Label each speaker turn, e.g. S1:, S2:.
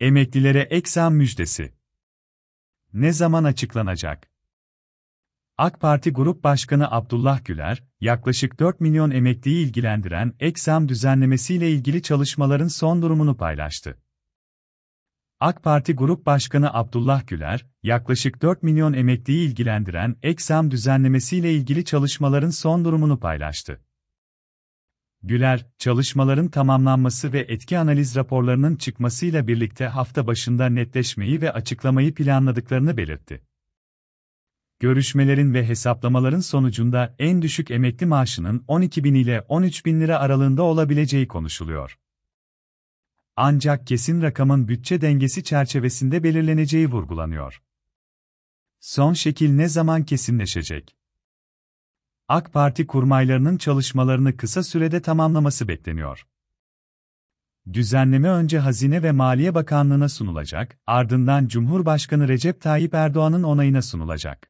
S1: Emeklilere ek zam müjdesi. Ne zaman açıklanacak? AK Parti Grup Başkanı Abdullah Güler, yaklaşık 4 milyon emekliyi ilgilendiren ek zam düzenlemesiyle ilgili çalışmaların son durumunu paylaştı. AK Parti Grup Başkanı Abdullah Güler, yaklaşık 4 milyon emekliyi ilgilendiren ek zam düzenlemesiyle ilgili çalışmaların son durumunu paylaştı. Güler, çalışmaların tamamlanması ve etki analiz raporlarının çıkmasıyla birlikte hafta başında netleşmeyi ve açıklamayı planladıklarını belirtti. Görüşmelerin ve hesaplamaların sonucunda en düşük emekli maaşının 12 bin ile 13 bin lira aralığında olabileceği konuşuluyor. Ancak kesin rakamın bütçe dengesi çerçevesinde belirleneceği vurgulanıyor. Son şekil ne zaman kesinleşecek? AK Parti kurmaylarının çalışmalarını kısa sürede tamamlaması bekleniyor. Düzenleme önce Hazine ve Maliye Bakanlığı'na sunulacak, ardından Cumhurbaşkanı Recep Tayyip Erdoğan'ın onayına sunulacak.